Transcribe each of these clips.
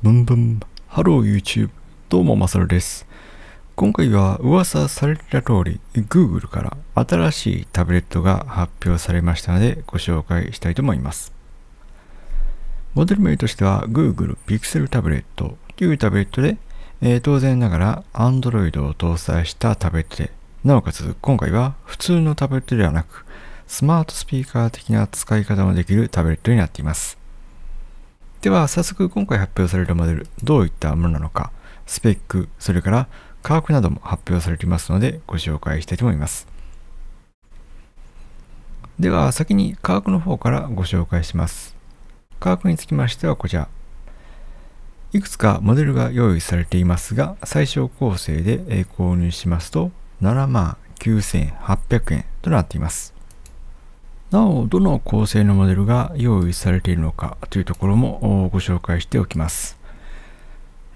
ブンブン、ハロー YouTube、どうもまさるです。今回は噂された通り、Google から新しいタブレットが発表されましたのでご紹介したいと思います。モデル名としては Google Pixel タブレットというタブレットで、えー、当然ながら Android を搭載したタブレットで、なおかつ今回は普通のタブレットではなく、スマートスピーカー的な使い方もできるタブレットになっています。では早速今回発表されるモデルどういったものなのかスペックそれから価格なども発表されていますのでご紹介したいと思いますでは先に価格の方からご紹介します価格につきましてはこちらいくつかモデルが用意されていますが最小構成で購入しますと7万9800円となっていますなお、どの構成のモデルが用意されているのかというところもご紹介しておきます。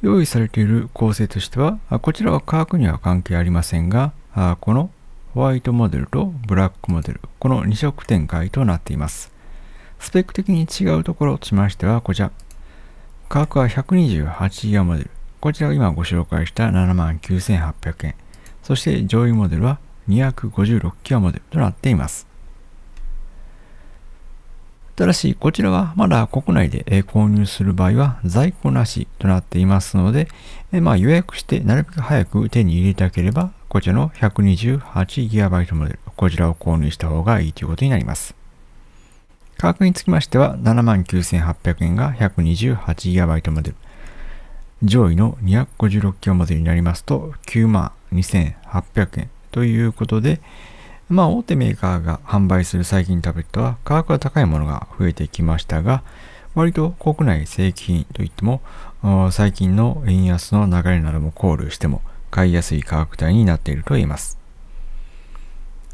用意されている構成としては、こちらは価格には関係ありませんが、このホワイトモデルとブラックモデル、この2色展開となっています。スペック的に違うところとしましては、こちら。価格は 128GB モデル。こちらは今ご紹介した79,800円。そして上位モデルは 256GB モデルとなっています。ただし、こちらはまだ国内で購入する場合は在庫なしとなっていますので、まあ、予約してなるべく早く手に入れたければ、こちらの 128GB モデル、こちらを購入した方がいいということになります。価格につきましては、79,800円が 128GB モデル。上位の 256GB モデルになりますと、92,800円ということで、まあ、大手メーカーが販売する最近タブレットは価格が高いものが増えてきましたが、割と国内正規品といっても、最近の円安の流れなども考慮しても買いやすい価格帯になっていると言えます。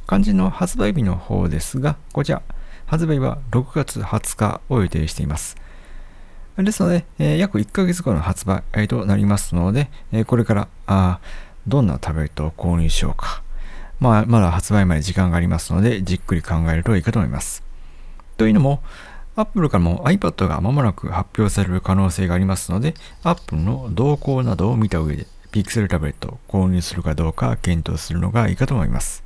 肝心の発売日の方ですが、こちら、発売は6月20日を予定しています。ですので、えー、約1ヶ月後の発売となりますので、えー、これからあどんなタブレットを購入しようか、まあ、まだ発売まで時間がありますので、じっくり考えるといいかと思います。というのも、Apple からも iPad が間もなく発表される可能性がありますので、Apple の動向などを見た上で、Pixel タブレットを購入するかどうか検討するのがいいかと思います。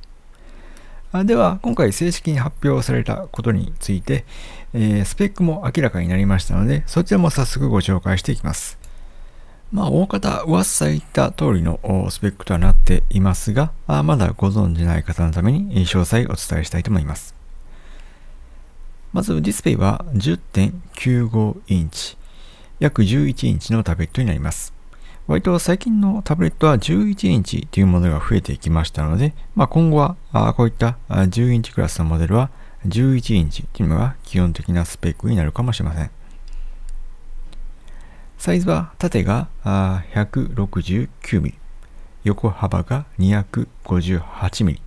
では、今回正式に発表されたことについて、えー、スペックも明らかになりましたので、そちらも早速ご紹介していきます。まあ、大方、噂言った通りのスペックとはなっていますが、あまだご存じない方のために詳細お伝えしたいと思います。まず、ディスプレイは10.95インチ、約11インチのタブレットになります。割と最近のタブレットは11インチというものが増えてきましたので、まあ、今後はこういった10インチクラスのモデルは11インチというのが基本的なスペックになるかもしれません。サイズは縦が 169mm、横幅が 258mm、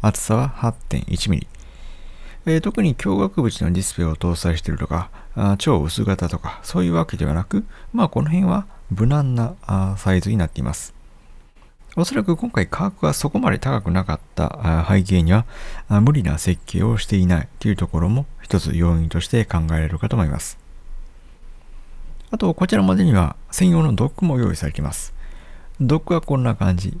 厚さは 8.1mm。えー、特に強額縁のディスプレイを搭載しているとか、超薄型とか、そういうわけではなく、まあこの辺は無難なサイズになっています。おそらく今回価格がそこまで高くなかった背景には無理な設計をしていないというところも一つ要因として考えられるかと思います。あと、こちらまでには専用のドックも用意されています。ドックはこんな感じ。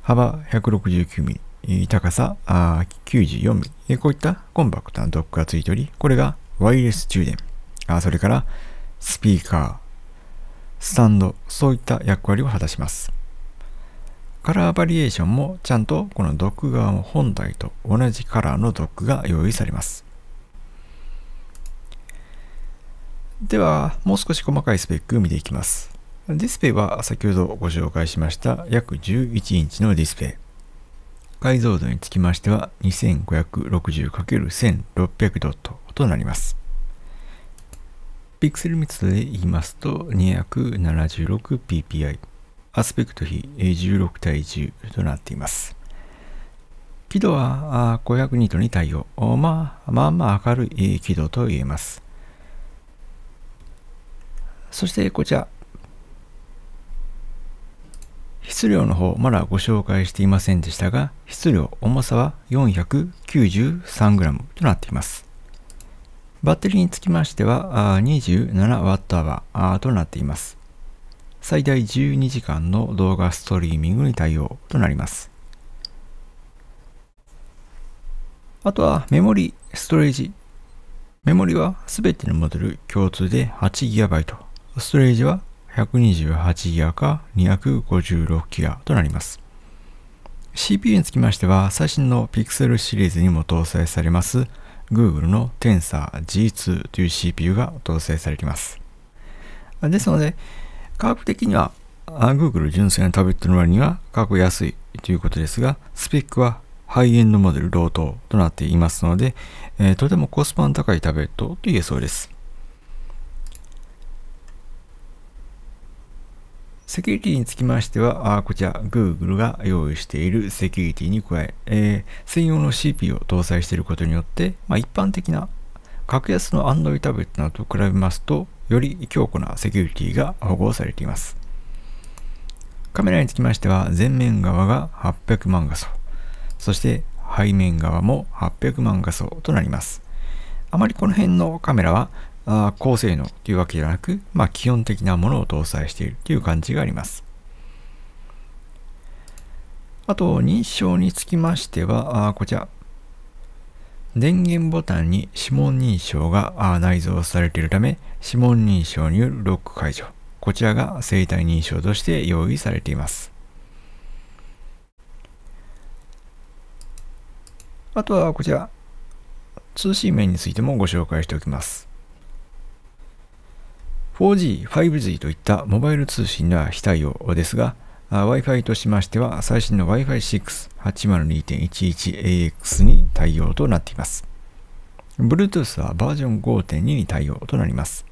幅 169mm、高さ 94mm、こういったコンパクトなドックがついており、これがワイヤレス充電、あそれからスピーカー、スタンド、そういった役割を果たします。カラーバリエーションもちゃんとこのドック側も本体と同じカラーのドックが用意されます。では、もう少し細かいスペックを見ていきます。ディスプレイは先ほどご紹介しました約11インチのディスプレイ。解像度につきましては 2560×1600 ドットとなります。ピクセル密度で言いますと 276ppi。アスペクト比16対10となっています。輝度は502度に対応。まあまあまあ明るい輝度と言えます。そしてこちら。質量の方、まだご紹介していませんでしたが、質量、重さは 493g となっています。バッテリーにつきましては 27Wh となっています。最大12時間の動画ストリーミングに対応となります。あとはメモリ、ストレージ。メモリはすべてのモデル共通で 8GB ストレージは 128GB か 256GB となります。CPU につきましては、最新の Pixel シリーズにも搭載されます Google の Tensor G2 という CPU が搭載されています。ですので、価格的には Google 純正のタブレットの割には価格安いということですが、スペックはハイエンドモデル同等となっていますので、えー、とてもコスパの高いタブレットと言えそうです。セキュリティにつきましては、こちら Google が用意しているセキュリティに加え、えー、専用の CPU を搭載していることによって、まあ、一般的な格安の Android タブレットなどと比べますと、より強固なセキュリティが保護されています。カメラにつきましては、前面側が800万画素、そして背面側も800万画素となります。あまりこの辺のカメラはあ高性能というわけではなく、まあ、基本的なものを搭載しているという感じがあります。あと、認証につきましては、あこちら。電源ボタンに指紋認証が内蔵されているため、指紋認証によるロック解除。こちらが生体認証として用意されています。あとはこちら、通信面についてもご紹介しておきます。4G、5G といったモバイル通信は非対応ですが、Wi-Fi としましては最新の Wi-Fi6、802.11AX に対応となっています。Bluetooth はバージョン5.2に対応となります。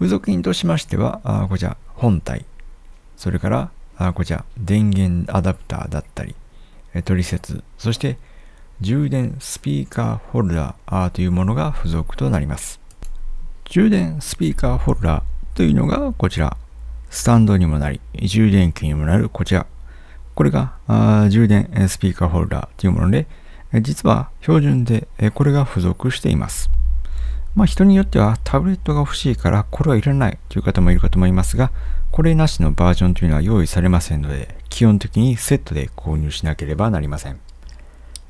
付属品としましては、こちら本体、それからこちら電源アダプターだったり、取説、そして充電スピーカーホルダーというものが付属となります。充電スピーカーホルダーというのがこちら。スタンドにもなり、充電器にもなるこちら。これが充電スピーカーホルダーというもので、実は標準でこれが付属しています。まあ、人によってはタブレットが欲しいからこれはいらないという方もいるかと思いますが、これなしのバージョンというのは用意されませんので、基本的にセットで購入しなければなりません。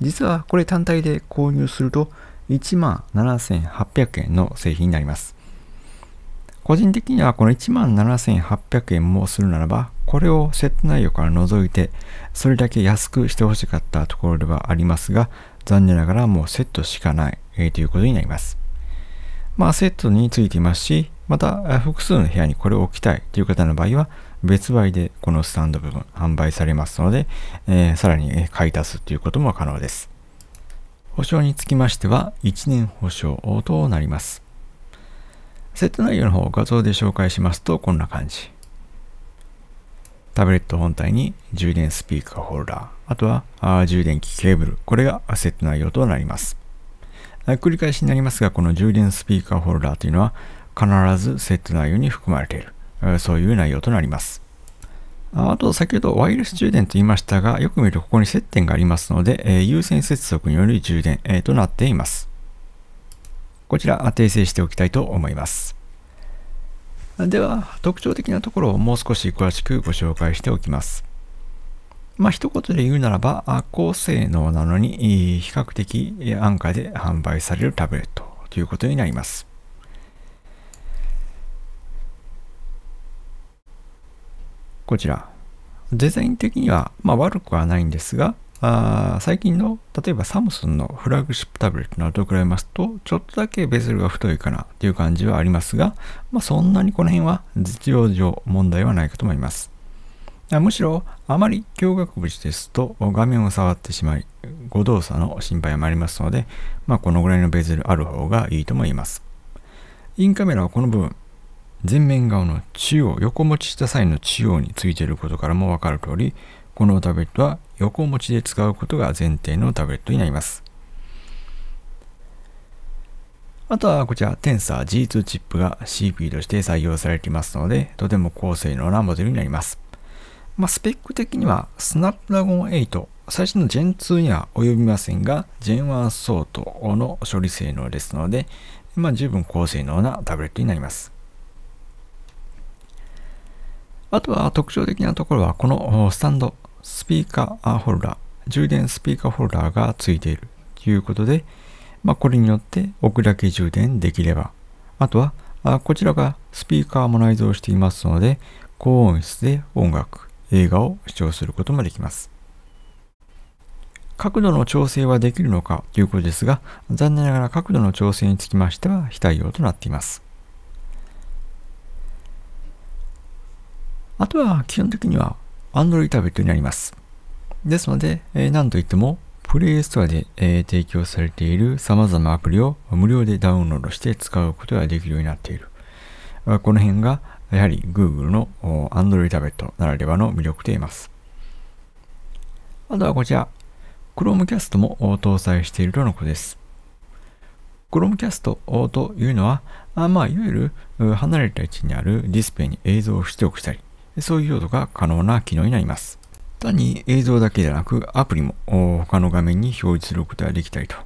実はこれ単体で購入すると1万7800円の製品になります。個人的にはこの1万7800円もするならば、これをセット内容から除いて、それだけ安くしてほしかったところではありますが、残念ながらもうセットしかない、えー、ということになります。まあ、セットについていますし、また複数の部屋にこれを置きたいという方の場合は、別売でこのスタンド部分販売されますので、えー、さらに買い足すということも可能です。保証につきましては1年保証となります。セット内容の方を画像で紹介しますとこんな感じ。タブレット本体に充電スピーカーホルダー、あとはあ充電器ケーブル、これがセット内容となります。繰り返しになりますが、この充電スピーカーホルダーというのは必ずセット内容に含まれている、そういう内容となります。あと、先ほどワイヤレス充電と言いましたが、よく見るとここに接点がありますので、えー、優先接続による充電、えー、となっています。こちら、訂正しておきたいと思います。では、特徴的なところをもう少し詳しくご紹介しておきます。まあ、一言で言うならば、高性能なのに比較的安価で販売されるタブレットということになります。こちら。デザイン的には、まあ、悪くはないんですが、あ最近の例えばサムスンのフラッグシップタブレットなどと比べますとちょっとだけベゼルが太いかなという感じはありますが、まあ、そんなにこの辺は実用上問題はないかと思いますむしろあまり驚愕物ですと画面を触ってしまい誤動作の心配もありますので、まあ、このぐらいのベゼルある方がいいと思いますインカメラはこの部分前面側の中央、横持ちした際の中央についていることからもわかる通り、このタブレットは横持ちで使うことが前提のタブレットになります。あとはこちら、テンサ r G2 チップが c p として採用されていますので、とても高性能なモデルになります。まあ、スペック的には、スナップラゴン8、最新の Gen2 には及びませんが、Gen1 相当の処理性能ですので、まあ、十分高性能なタブレットになります。あとは特徴的なところは、このスタンド、スピーカーホルダー、充電スピーカーホルダーがついているということで、まあ、これによって置くだけ充電できれば、あとは、あこちらがスピーカーも内蔵していますので、高音質で音楽、映画を視聴することもできます。角度の調整はできるのかということですが、残念ながら角度の調整につきましては非対応となっています。あとは基本的には Android タブレットになります。ですので、えー、何といっても、プレイストアで、えー、提供されている様々なアプリを無料でダウンロードして使うことができるようになっている。この辺が、やはり Google の Android タブレットならではの魅力といます。あとはこちら、Chromecast も搭載しているとのことです。Chromecast というのは、あまあ、いわゆる離れた位置にあるディスプレイに映像を出力したり、そういう用途が可能な機能になります。単に映像だけでなく、アプリも他の画面に表示することができたりと。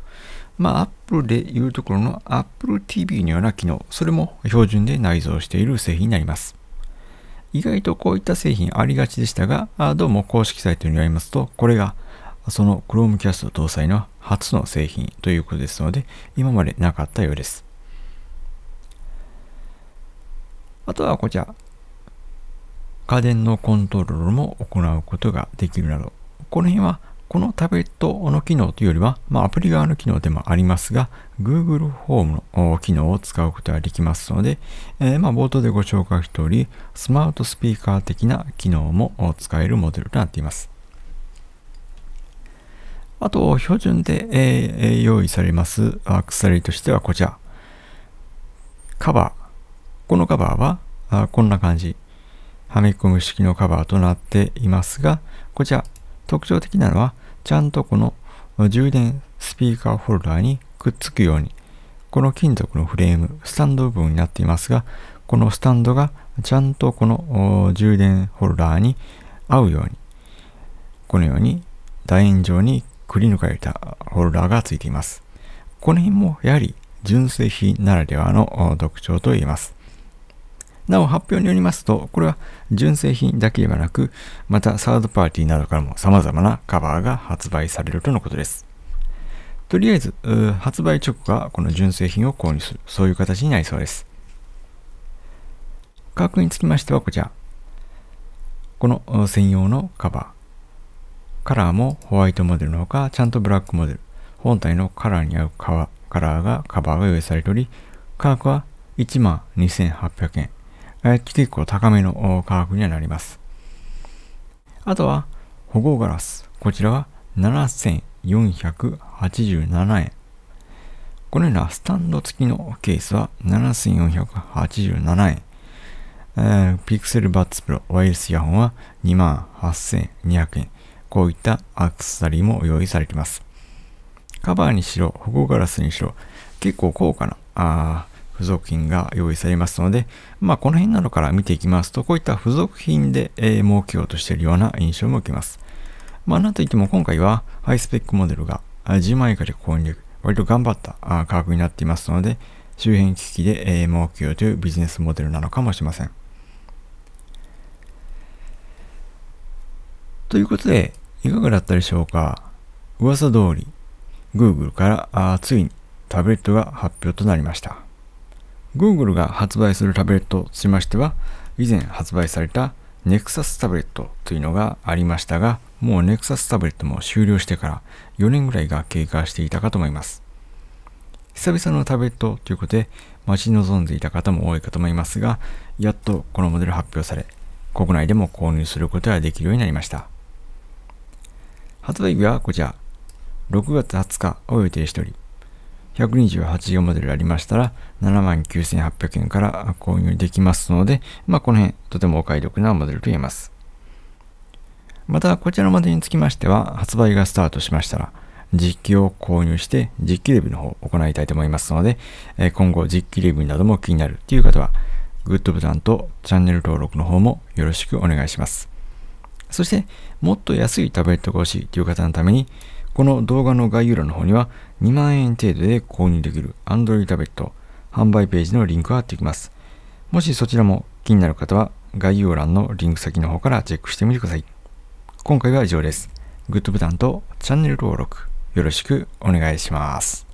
まあ、Apple でいうところの Apple TV のような機能、それも標準で内蔵している製品になります。意外とこういった製品ありがちでしたが、どうも公式サイトによりますと、これがその Chromecast 搭載の初の製品ということですので、今までなかったようです。あとはこちら、家電のコントロールも行うことができるなど、この辺はこのタブレットの機能というよりは、まあ、アプリ側の機能でもありますが、Google ホームの機能を使うことができますので、えー、まあ冒頭でご紹介した通り、スマートスピーカー的な機能も使えるモデルとなっています。あと、標準で、えー、用意されますアクセサリーとしてはこちら。カバー。このカバーはこんな感じ。はめ込む式のカバーとなっていますが、こちら特徴的なのは、ちゃんとこの充電スピーカーホルダーにくっつくように、この金属のフレーム、スタンド部分になっていますが、このスタンドがちゃんとこの充電ホルダーに合うように、このように楕円状にくり抜かれたホルダーがついています。この辺もやはり純正品ならではの特徴と言えます。なお発表によりますと、これは純正品だけではなく、またサードパーティーなどからも様々なカバーが発売されるとのことです。とりあえず、発売直後はこの純正品を購入する、そういう形になりそうです。価格につきましてはこちら。この専用のカバー。カラーもホワイトモデルのほか、ちゃんとブラックモデル。本体のカラーに合うカラーが、カバーが用意されており、価格は12,800円。え結構高めの価格にはなります。あとは、保護ガラス。こちらは7487円。このようなスタンド付きのケースは7487円。えー、ピクセルバッツプロワイヤルスイヤホンは28,200円。こういったアクセサリーも用意されています。カバーにしろ、保護ガラスにしろ、結構高価な、あ付属品が用意されますので、まあ、この辺などから見ていきますと、こういった付属品で、え儲けようとしているような印象も受けます。まあ、なんといっても今回はハイスペックモデルが10万以下で購入、割と頑張った価格になっていますので、周辺機器で、えー、儲けようというビジネスモデルなのかもしれません。ということで、いかがだったでしょうか噂通り、Google からあついにタブレットが発表となりました。Google が発売するタブレットとしましては、以前発売された Nexus タブレットというのがありましたが、もう Nexus タブレットも終了してから4年ぐらいが経過していたかと思います。久々のタブレットということで、待ち望んでいた方も多いかと思いますが、やっとこのモデル発表され、国内でも購入することができるようになりました。発売日はこちら、6月20日を予定しており、1 2 8 g モデルありましたら、79,800円から購入できますので、まあ、この辺、とてもお買い得なモデルと言えます。また、こちらのモデルにつきましては、発売がスタートしましたら、実機を購入して、実機レビューの方を行いたいと思いますので、今後実機レビューなども気になるという方は、グッドボタンとチャンネル登録の方もよろしくお願いします。そして、もっと安いタブレットが欲しいという方のために、この動画の概要欄の方には2万円程度で購入できる Android タブレット販売ページのリンクが貼っておきます。もしそちらも気になる方は概要欄のリンク先の方からチェックしてみてください。今回は以上です。グッドボタンとチャンネル登録よろしくお願いします。